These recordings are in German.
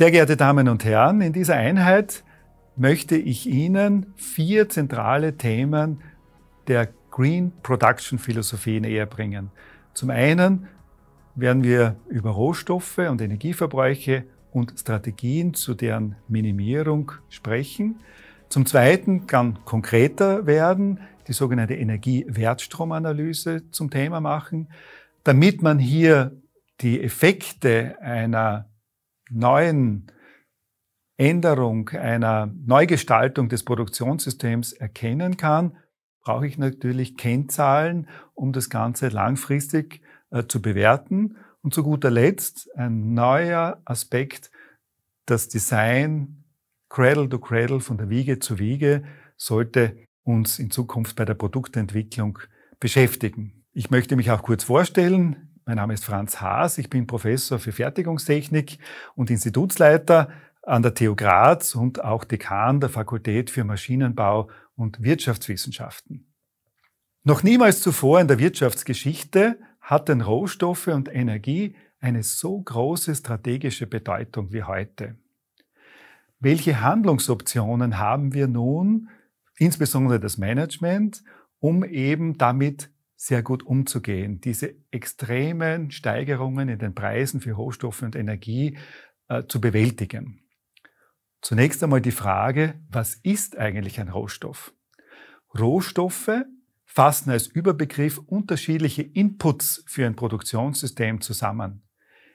Sehr geehrte Damen und Herren, in dieser Einheit möchte ich Ihnen vier zentrale Themen der Green Production Philosophie näher bringen. Zum einen werden wir über Rohstoffe und Energieverbräuche und Strategien zu deren Minimierung sprechen. Zum Zweiten kann konkreter werden, die sogenannte Energiewertstromanalyse zum Thema machen, damit man hier die Effekte einer neuen Änderung, einer Neugestaltung des Produktionssystems erkennen kann, brauche ich natürlich Kennzahlen, um das Ganze langfristig äh, zu bewerten. Und zu guter Letzt ein neuer Aspekt, das Design Cradle to Cradle, von der Wiege zu Wiege, sollte uns in Zukunft bei der Produktentwicklung beschäftigen. Ich möchte mich auch kurz vorstellen. Mein Name ist Franz Haas, ich bin Professor für Fertigungstechnik und Institutsleiter an der TU Graz und auch Dekan der Fakultät für Maschinenbau und Wirtschaftswissenschaften. Noch niemals zuvor in der Wirtschaftsgeschichte hatten Rohstoffe und Energie eine so große strategische Bedeutung wie heute. Welche Handlungsoptionen haben wir nun, insbesondere das Management, um eben damit sehr gut umzugehen. Diese extremen Steigerungen in den Preisen für Rohstoffe und Energie äh, zu bewältigen. Zunächst einmal die Frage, was ist eigentlich ein Rohstoff? Rohstoffe fassen als Überbegriff unterschiedliche Inputs für ein Produktionssystem zusammen.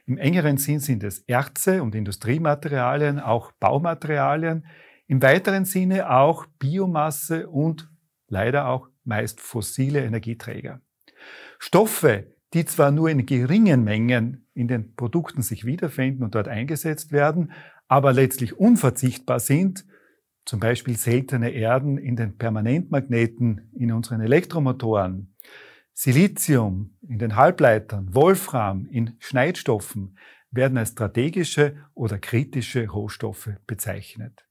Im engeren Sinn sind es Erze und Industriematerialien, auch Baumaterialien, im weiteren Sinne auch Biomasse und leider auch meist fossile Energieträger. Stoffe, die zwar nur in geringen Mengen in den Produkten sich wiederfinden und dort eingesetzt werden, aber letztlich unverzichtbar sind, zum Beispiel seltene Erden in den Permanentmagneten in unseren Elektromotoren, Silizium in den Halbleitern, Wolfram in Schneidstoffen werden als strategische oder kritische Rohstoffe bezeichnet.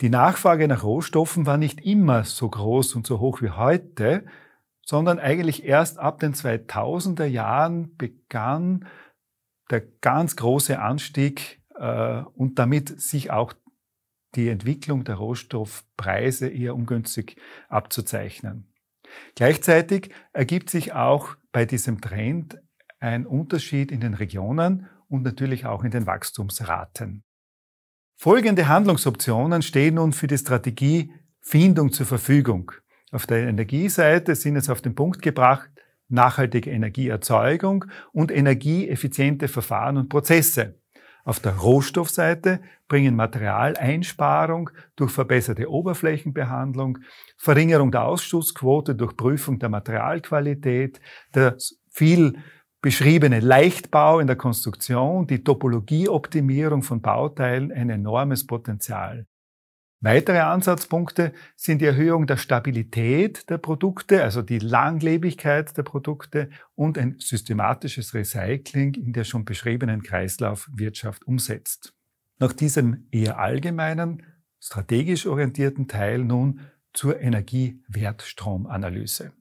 Die Nachfrage nach Rohstoffen war nicht immer so groß und so hoch wie heute, sondern eigentlich erst ab den 2000er Jahren begann der ganz große Anstieg äh, und damit sich auch die Entwicklung der Rohstoffpreise eher ungünstig abzuzeichnen. Gleichzeitig ergibt sich auch bei diesem Trend ein Unterschied in den Regionen und natürlich auch in den Wachstumsraten. Folgende Handlungsoptionen stehen nun für die Strategiefindung zur Verfügung. Auf der Energieseite sind es auf den Punkt gebracht nachhaltige Energieerzeugung und energieeffiziente Verfahren und Prozesse. Auf der Rohstoffseite bringen Materialeinsparung durch verbesserte Oberflächenbehandlung, Verringerung der Ausstoßquote durch Prüfung der Materialqualität, der viel beschriebene Leichtbau in der Konstruktion, die Topologieoptimierung von Bauteilen ein enormes Potenzial. Weitere Ansatzpunkte sind die Erhöhung der Stabilität der Produkte, also die Langlebigkeit der Produkte und ein systematisches Recycling in der schon beschriebenen Kreislaufwirtschaft umsetzt. Nach diesem eher allgemeinen, strategisch orientierten Teil nun zur Energiewertstromanalyse.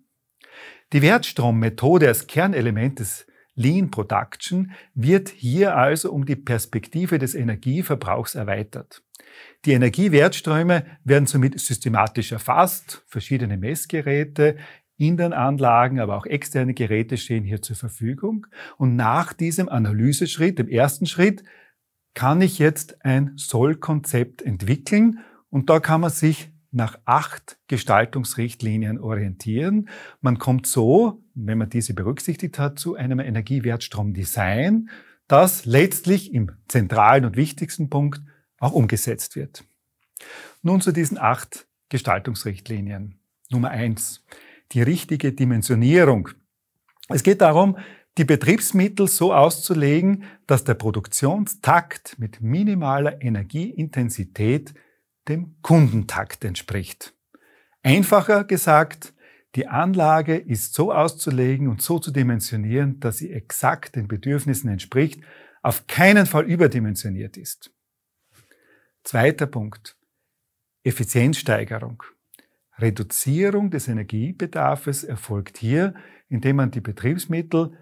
Die Wertstrommethode als Kernelement des Lean Production, wird hier also um die Perspektive des Energieverbrauchs erweitert. Die Energiewertströme werden somit systematisch erfasst, verschiedene Messgeräte, internen Anlagen, aber auch externe Geräte stehen hier zur Verfügung. Und nach diesem Analyseschritt, dem ersten Schritt, kann ich jetzt ein Sollkonzept entwickeln und da kann man sich nach acht Gestaltungsrichtlinien orientieren. Man kommt so, wenn man diese berücksichtigt hat, zu einem Energiewertstromdesign, das letztlich im zentralen und wichtigsten Punkt auch umgesetzt wird. Nun zu diesen acht Gestaltungsrichtlinien. Nummer eins, die richtige Dimensionierung. Es geht darum, die Betriebsmittel so auszulegen, dass der Produktionstakt mit minimaler Energieintensität dem Kundentakt entspricht. Einfacher gesagt, die Anlage ist so auszulegen und so zu dimensionieren, dass sie exakt den Bedürfnissen entspricht, auf keinen Fall überdimensioniert ist. Zweiter Punkt. Effizienzsteigerung. Reduzierung des Energiebedarfes erfolgt hier, indem man die Betriebsmittel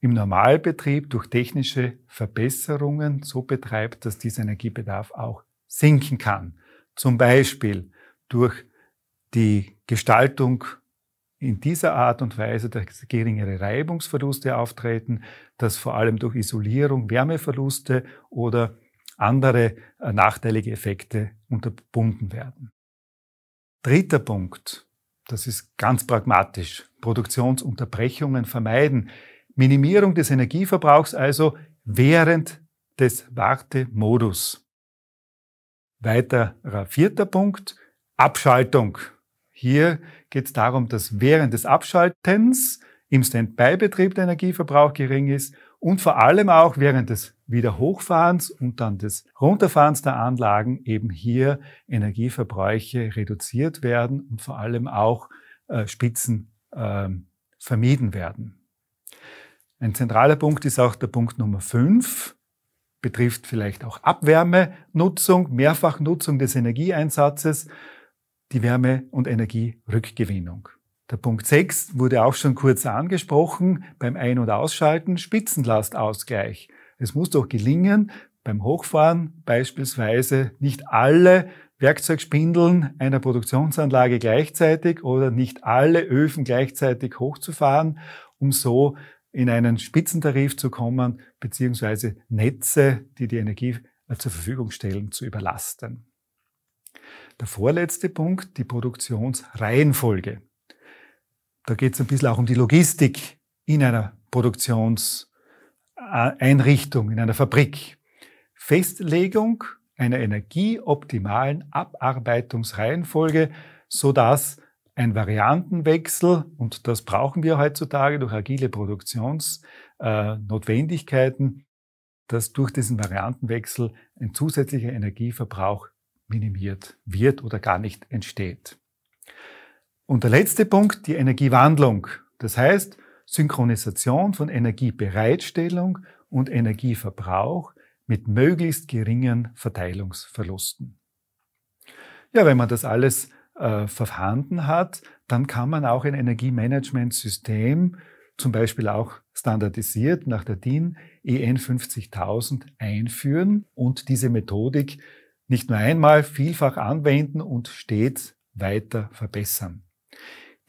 im Normalbetrieb durch technische Verbesserungen so betreibt, dass dieser Energiebedarf auch sinken kann. Zum Beispiel durch die Gestaltung in dieser Art und Weise, dass geringere Reibungsverluste auftreten, dass vor allem durch Isolierung Wärmeverluste oder andere äh, nachteilige Effekte unterbunden werden. Dritter Punkt, das ist ganz pragmatisch, Produktionsunterbrechungen vermeiden. Minimierung des Energieverbrauchs also während des Wartemodus. Weiterer vierter Punkt, Abschaltung. Hier geht es darum, dass während des Abschaltens im Standby-Betrieb der Energieverbrauch gering ist und vor allem auch während des Wiederhochfahrens und dann des Runterfahrens der Anlagen eben hier Energieverbräuche reduziert werden und vor allem auch äh, Spitzen äh, vermieden werden. Ein zentraler Punkt ist auch der Punkt Nummer 5, betrifft vielleicht auch Abwärmenutzung, Mehrfachnutzung des Energieeinsatzes, die Wärme- und Energierückgewinnung. Der Punkt 6 wurde auch schon kurz angesprochen beim Ein- und Ausschalten, Spitzenlastausgleich. Es muss doch gelingen, beim Hochfahren beispielsweise nicht alle Werkzeugspindeln einer Produktionsanlage gleichzeitig oder nicht alle Öfen gleichzeitig hochzufahren, um so in einen Spitzentarif zu kommen, beziehungsweise Netze, die die Energie äh, zur Verfügung stellen, zu überlasten. Der vorletzte Punkt, die Produktionsreihenfolge. Da geht es ein bisschen auch um die Logistik in einer Produktionseinrichtung, in einer Fabrik. Festlegung einer energieoptimalen Abarbeitungsreihenfolge, so dass ein Variantenwechsel, und das brauchen wir heutzutage durch agile Produktionsnotwendigkeiten, äh, dass durch diesen Variantenwechsel ein zusätzlicher Energieverbrauch minimiert wird oder gar nicht entsteht. Und der letzte Punkt, die Energiewandlung. Das heißt, Synchronisation von Energiebereitstellung und Energieverbrauch mit möglichst geringen Verteilungsverlusten. Ja, wenn man das alles äh, vorhanden hat, dann kann man auch ein Energiemanagementsystem, zum Beispiel auch standardisiert nach der DIN e EN 50000 einführen und diese Methodik nicht nur einmal vielfach anwenden und stets weiter verbessern.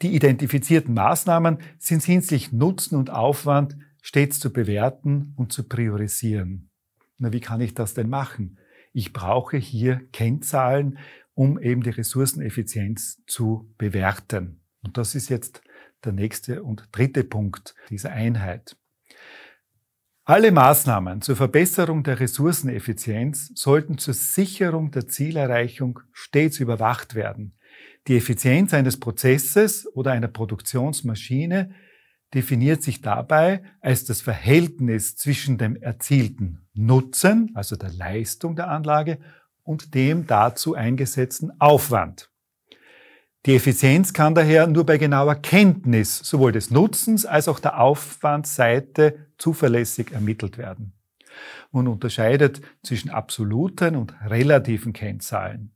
Die identifizierten Maßnahmen sind hinsichtlich Nutzen und Aufwand stets zu bewerten und zu priorisieren. Na, wie kann ich das denn machen? Ich brauche hier Kennzahlen, um eben die Ressourceneffizienz zu bewerten. Und das ist jetzt der nächste und dritte Punkt dieser Einheit. Alle Maßnahmen zur Verbesserung der Ressourceneffizienz sollten zur Sicherung der Zielerreichung stets überwacht werden. Die Effizienz eines Prozesses oder einer Produktionsmaschine definiert sich dabei als das Verhältnis zwischen dem erzielten Nutzen, also der Leistung der Anlage, und dem dazu eingesetzten Aufwand. Die Effizienz kann daher nur bei genauer Kenntnis sowohl des Nutzens als auch der Aufwandsseite zuverlässig ermittelt werden. Man unterscheidet zwischen absoluten und relativen Kennzahlen.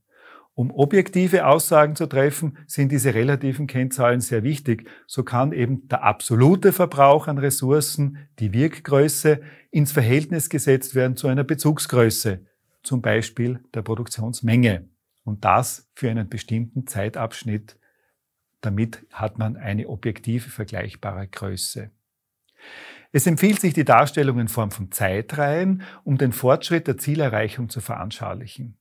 Um objektive Aussagen zu treffen, sind diese relativen Kennzahlen sehr wichtig. So kann eben der absolute Verbrauch an Ressourcen, die Wirkgröße, ins Verhältnis gesetzt werden zu einer Bezugsgröße, zum Beispiel der Produktionsmenge. Und das für einen bestimmten Zeitabschnitt. Damit hat man eine objektive vergleichbare Größe. Es empfiehlt sich, die Darstellung in Form von Zeitreihen, um den Fortschritt der Zielerreichung zu veranschaulichen.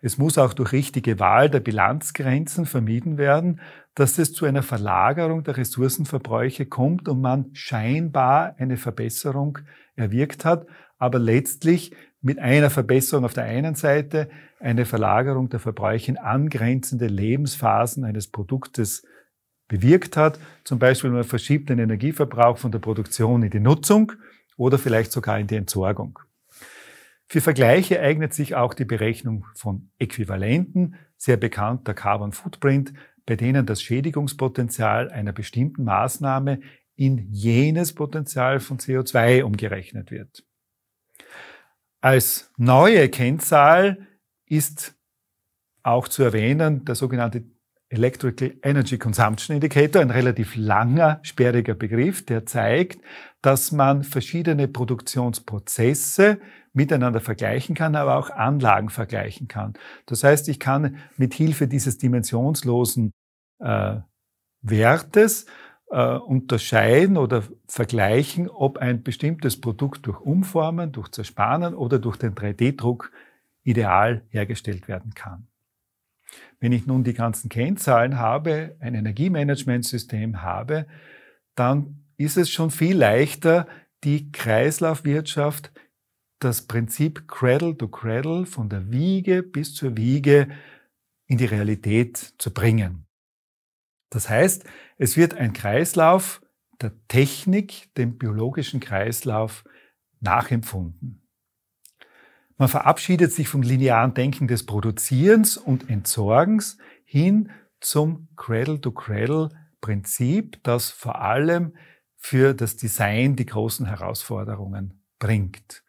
Es muss auch durch richtige Wahl der Bilanzgrenzen vermieden werden, dass es zu einer Verlagerung der Ressourcenverbräuche kommt und man scheinbar eine Verbesserung erwirkt hat, aber letztlich mit einer Verbesserung auf der einen Seite, eine Verlagerung der Verbräuche in angrenzende Lebensphasen eines Produktes bewirkt hat. Zum Beispiel, man verschiebt den Energieverbrauch von der Produktion in die Nutzung oder vielleicht sogar in die Entsorgung. Für Vergleiche eignet sich auch die Berechnung von Äquivalenten, sehr bekannt der Carbon Footprint, bei denen das Schädigungspotenzial einer bestimmten Maßnahme in jenes Potenzial von CO2 umgerechnet wird. Als neue Kennzahl ist auch zu erwähnen der sogenannte Electrical Energy Consumption Indicator, ein relativ langer, sperriger Begriff, der zeigt, dass man verschiedene Produktionsprozesse miteinander vergleichen kann, aber auch Anlagen vergleichen kann. Das heißt, ich kann mit Hilfe dieses dimensionslosen äh, Wertes äh, unterscheiden oder vergleichen, ob ein bestimmtes Produkt durch Umformen, durch Zerspanen oder durch den 3D-Druck ideal hergestellt werden kann. Wenn ich nun die ganzen Kennzahlen habe, ein Energiemanagementsystem habe, dann ist es schon viel leichter, die Kreislaufwirtschaft, das Prinzip Cradle to Cradle von der Wiege bis zur Wiege in die Realität zu bringen. Das heißt, es wird ein Kreislauf der Technik, dem biologischen Kreislauf, nachempfunden. Man verabschiedet sich vom linearen Denken des Produzierens und Entsorgens hin zum Cradle-to-Cradle-Prinzip, das vor allem für das Design die großen Herausforderungen bringt.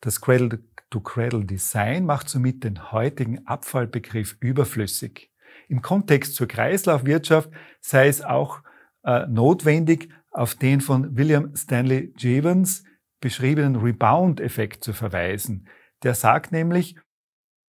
Das Cradle-to-Cradle-Design macht somit den heutigen Abfallbegriff überflüssig im Kontext zur Kreislaufwirtschaft sei es auch äh, notwendig, auf den von William Stanley Jevons beschriebenen Rebound-Effekt zu verweisen. Der sagt nämlich,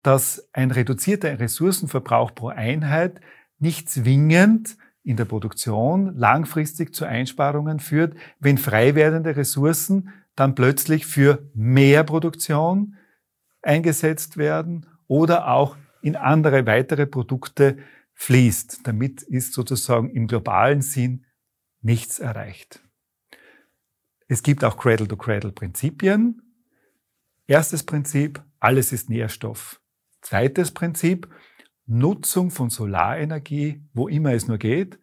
dass ein reduzierter Ressourcenverbrauch pro Einheit nicht zwingend in der Produktion langfristig zu Einsparungen führt, wenn frei werdende Ressourcen dann plötzlich für mehr Produktion eingesetzt werden oder auch in andere weitere Produkte fließt. Damit ist sozusagen im globalen Sinn nichts erreicht. Es gibt auch Cradle-to-Cradle-Prinzipien. Erstes Prinzip, alles ist Nährstoff. Zweites Prinzip, Nutzung von Solarenergie, wo immer es nur geht.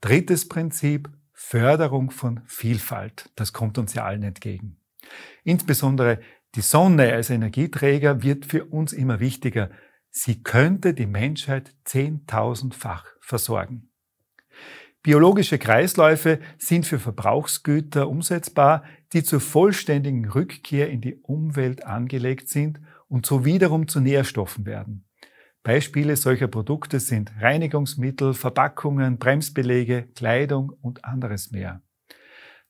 Drittes Prinzip, Förderung von Vielfalt. Das kommt uns ja allen entgegen. Insbesondere die Sonne als Energieträger wird für uns immer wichtiger. Sie könnte die Menschheit zehntausendfach versorgen. Biologische Kreisläufe sind für Verbrauchsgüter umsetzbar, die zur vollständigen Rückkehr in die Umwelt angelegt sind und so wiederum zu Nährstoffen werden. Beispiele solcher Produkte sind Reinigungsmittel, Verpackungen, Bremsbelege, Kleidung und anderes mehr.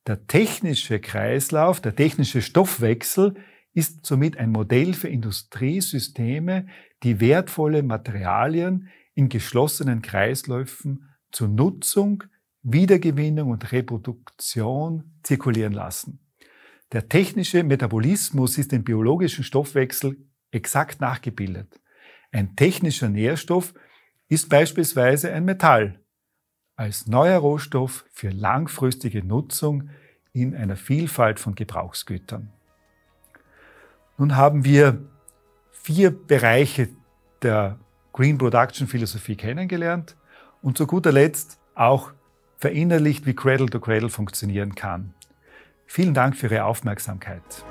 Der technische Kreislauf, der technische Stoffwechsel ist somit ein Modell für Industriesysteme, die wertvolle Materialien in geschlossenen Kreisläufen zur Nutzung, Wiedergewinnung und Reproduktion zirkulieren lassen. Der technische Metabolismus ist im biologischen Stoffwechsel exakt nachgebildet. Ein technischer Nährstoff ist beispielsweise ein Metall als neuer Rohstoff für langfristige Nutzung in einer Vielfalt von Gebrauchsgütern. Nun haben wir vier Bereiche der Green Production Philosophie kennengelernt und zu guter Letzt auch verinnerlicht, wie Cradle to Cradle funktionieren kann. Vielen Dank für Ihre Aufmerksamkeit.